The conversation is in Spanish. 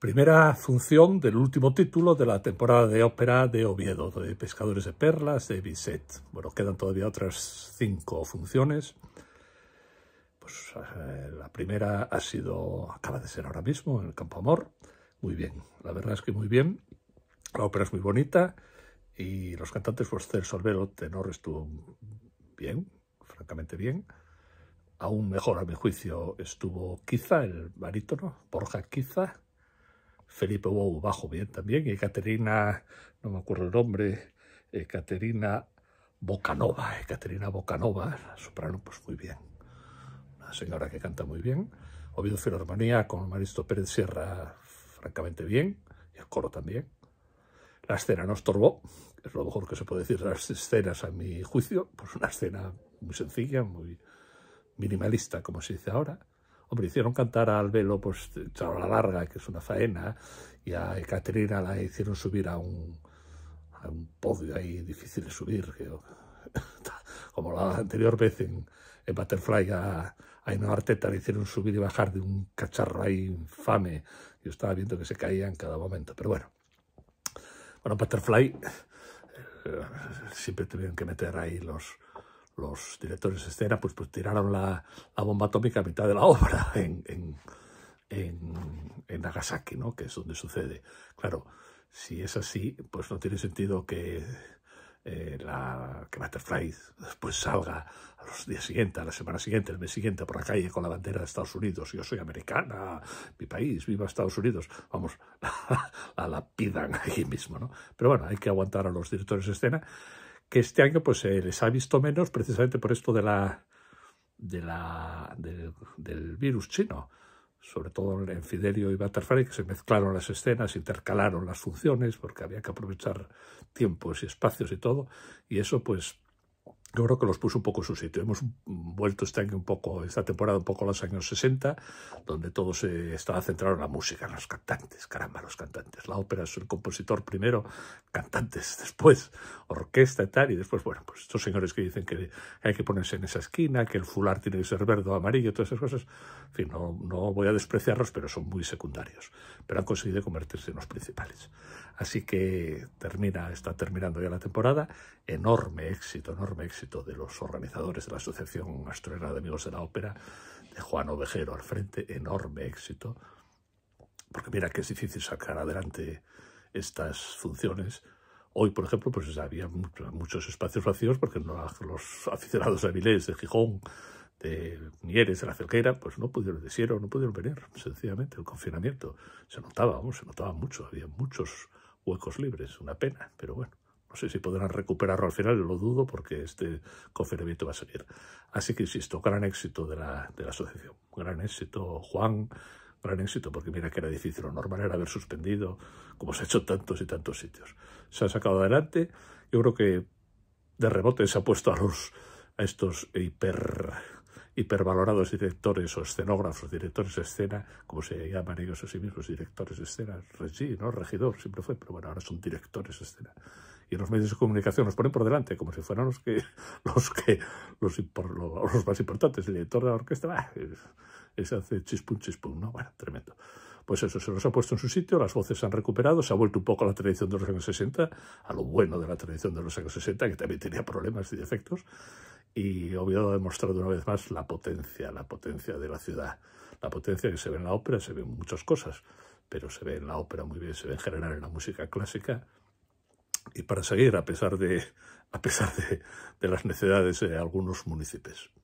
primera función del último título de la temporada de ópera de Oviedo, de Pescadores de Perlas, de Bizet. Bueno, quedan todavía otras cinco funciones. Pues eh, la primera ha sido, acaba de ser ahora mismo, en el Campo Amor. Muy bien, la verdad es que muy bien. La ópera es muy bonita y los cantantes, pues Celso tenor, estuvo bien, francamente bien. Aún mejor, a mi juicio, estuvo quizá el barítono, Borja Quiza, Felipe Bou bajo bien también, y Caterina, no me acuerdo el nombre, eh, Caterina Bocanova, eh, Caterina Bocanova, soprano, pues muy bien. Una señora que canta muy bien. Oviedo Filarmonía con Maristo Pérez Sierra, francamente bien, y el coro también. La escena no estorbó, es lo mejor que se puede decir de las escenas a mi juicio, pues una escena muy sencilla, muy minimalista, como se dice ahora. Hombre, hicieron cantar a Albelo, pues, la Larga, que es una faena, y a Ekaterina la hicieron subir a un, podio ahí difícil de subir, como la anterior vez en, Butterfly a, a Ino Arteta le hicieron subir y bajar de un cacharro ahí infame. Yo estaba viendo que se caía en cada momento, pero bueno. Bueno, Butterfly eh, siempre tuvieron que meter ahí los, los directores de escena pues, pues tiraron la, bomba atómica a mitad de la obra en, Nagasaki, ¿no? que es donde sucede. Claro, si es así, pues no tiene sentido que, eh, la, que Butterfly después salga a los días siguientes, a la semana siguiente, el mes siguiente, por la calle con la bandera de Estados Unidos. Yo soy americana, mi país, viva Estados Unidos. Vamos, la, la, pidan ahí mismo. ¿no? Pero bueno, hay que aguantar a los directores de escena que este año pues se eh, les ha visto menos precisamente por esto de la, de la, del, virus chino sobre todo en Fidelio y Butterfly, que se mezclaron las escenas, intercalaron las funciones, porque había que aprovechar tiempos y espacios y todo, y eso pues yo creo que los puso un poco en su sitio. Hemos vuelto este año un poco, esta temporada un poco a los años 60, donde todo se estaba centrado en la música, en los cantantes, caramba, los cantantes. La ópera es el compositor primero, cantantes después, orquesta y tal, y después, bueno, pues estos señores que dicen que hay que ponerse en esa esquina, que el fular tiene que ser verde o amarillo, todas esas cosas. En no, no voy a despreciarlos, pero son muy secundarios. Pero han conseguido convertirse en los principales. Así que termina, está terminando ya la temporada. Enorme éxito, enorme éxito de los organizadores de la Asociación Asturiana de Amigos de la Ópera, de Juan Ovejero al frente, enorme éxito, porque mira que es difícil sacar adelante estas funciones. Hoy, por ejemplo, pues había muchos espacios vacíos porque los aficionados de Avilés, de Gijón, de Mieres, de la Cerquera, pues no pudieron, decir, no pudieron venir, sencillamente, el confinamiento. Se notaba, se notaba mucho, había muchos huecos libres, una pena, pero bueno. No sé si podrán recuperarlo al final, lo dudo porque este confinamiento va a salir. Así que insisto, gran éxito de la, asociación. Gran éxito, Juan, gran éxito, porque mira que era difícil, lo normal era haber suspendido, como se ha hecho en tantos y tantos sitios. Se ha sacado adelante, yo creo que de rebote se ha puesto a los a estos hiper hipervalorados directores o escenógrafos, directores de escena, como se llaman ellos a sí mismos, directores de escena, ¿no? regidor, siempre fue, pero bueno, ahora son directores de escena. Y los medios de comunicación los ponen por delante, como si fueran los que los que los, más importantes. El director de la orquesta, se hace chispun, chispún, ¿no? Bueno, tremendo pues eso, se los ha puesto en su sitio, las voces se han recuperado, se ha vuelto un poco a la tradición de los años 60, a lo bueno de la tradición de los años 60, que también tenía problemas y defectos, y Oviedo demostrar de una vez más la potencia, la potencia de la ciudad. La potencia que se ve en la ópera, se ve en muchas cosas, pero se ve en la ópera muy bien, se ve en general en la música clásica. Y para seguir, a pesar de, a pesar de, de las necesidades de algunos municipios.